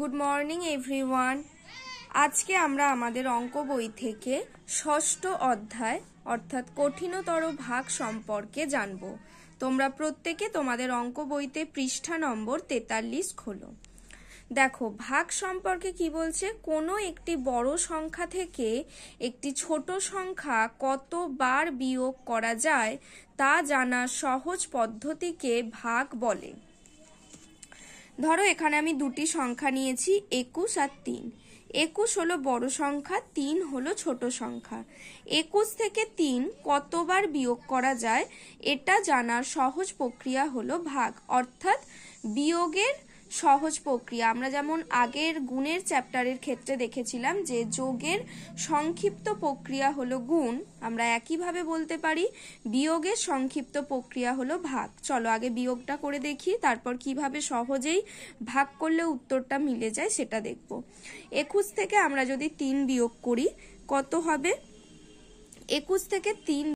good morning everyone আজকে আমরা আমাদের অঙ্ক বই থেকে ষষ্ঠ অধ্যায় অর্থাৎ কঠিনতর ভাগ সম্পর্কে জানব তোমরা প্রত্যেকে তোমাদের অঙ্ক বইতে পৃষ্ঠা নম্বর তেতাল্লিশ খোলো দেখো ভাগ সম্পর্কে কি বলছে কোনো একটি বড় সংখ্যা থেকে একটি ছোট সংখ্যা কতবার বিয়োগ করা যায় তা জানা সহজ পদ্ধতিকে ভাগ বলে ধরো এখানে আমি দুটি সংখ্যা নিয়েছি একুশ আর তিন একুশ হলো বড় সংখ্যা তিন হলো ছোট সংখ্যা একুশ থেকে তিন কতবার বিয়োগ করা যায় এটা জানার সহজ প্রক্রিয়া হলো ভাগ অর্থাৎ বিয়োগের সহজ প্রক্রিয়া আমরা যেমন আগের গুণের চ্যাপ্টারের ক্ষেত্রে দেখেছিলাম যে যোগের সংক্ষিপ্ত প্রক্রিয়া হলো গুণ আমরা একইভাবে বলতে পারি বিয়োগের সংক্ষিপ্ত প্রক্রিয়া হলো ভাগ চলো আগে বিয়োগটা করে দেখি তারপর কিভাবে সহজেই ভাগ করলে উত্তরটা মিলে যায় সেটা দেখব একুশ থেকে আমরা যদি তিন বিয়োগ করি কত হবে একুশ থেকে তিন